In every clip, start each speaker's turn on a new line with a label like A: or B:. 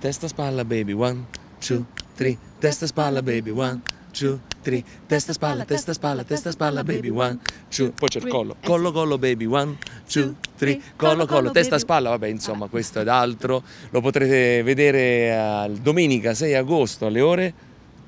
A: Testa spalla baby, one, two, three. Testa spalla baby, one, two, three. Testa spalla, testa spalla, testa spalla baby, one, two. Poi c'è il collo. Collo, collo baby, one, two, three. Collo, collo, testa spalla. Vabbè, insomma, questo ed altro. Lo potrete vedere eh, domenica 6 agosto alle ore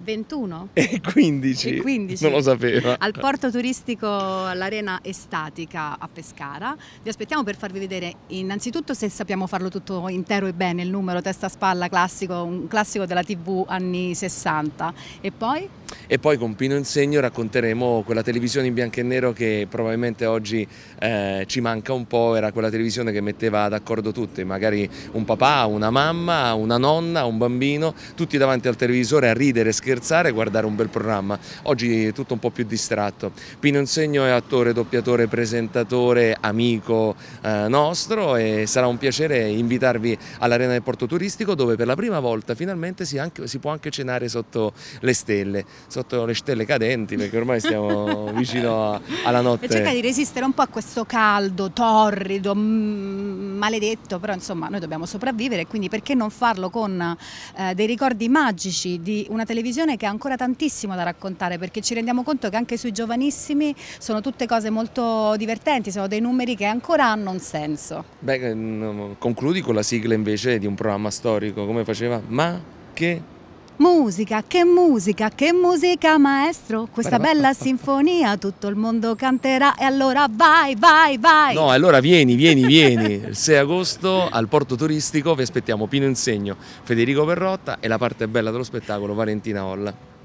B: 21
A: e 15. e 15. Non lo sapeva. Al porto
B: turistico all'Arena Estatica a Pescara. Vi aspettiamo per farvi vedere innanzitutto se sappiamo farlo tutto intero e bene, il numero testa spalla classico, un classico della TV anni 60 e poi
A: e poi con Pino Insegno racconteremo quella televisione in bianco e nero che probabilmente oggi eh, ci manca un po', era quella televisione che metteva d'accordo tutti, magari un papà, una mamma, una nonna, un bambino, tutti davanti al televisore a ridere, scherzare e guardare un bel programma. Oggi è tutto un po' più distratto. Pino Insegno è attore, doppiatore, presentatore, amico eh, nostro e sarà un piacere invitarvi all'Arena del Porto Turistico dove per la prima volta finalmente si, anche, si può anche cenare sotto le stelle sotto le stelle cadenti perché ormai stiamo vicino a, alla notte. E cerca di
B: resistere un po' a questo caldo torrido, mm, maledetto, però insomma noi dobbiamo sopravvivere, quindi perché non farlo con eh, dei ricordi magici di una televisione che ha ancora tantissimo da raccontare perché ci rendiamo conto che anche sui giovanissimi sono tutte cose molto divertenti, sono dei numeri che ancora hanno un senso.
A: Beh, ehm, concludi con la sigla invece di un programma storico come faceva Ma che
B: Musica, che musica, che musica maestro, questa bella sinfonia tutto il mondo canterà e allora vai, vai, vai. No,
A: allora vieni, vieni, vieni. Il 6 agosto al porto turistico vi aspettiamo Pino Insegno, Federico Perrotta e la parte bella dello spettacolo Valentina Olla.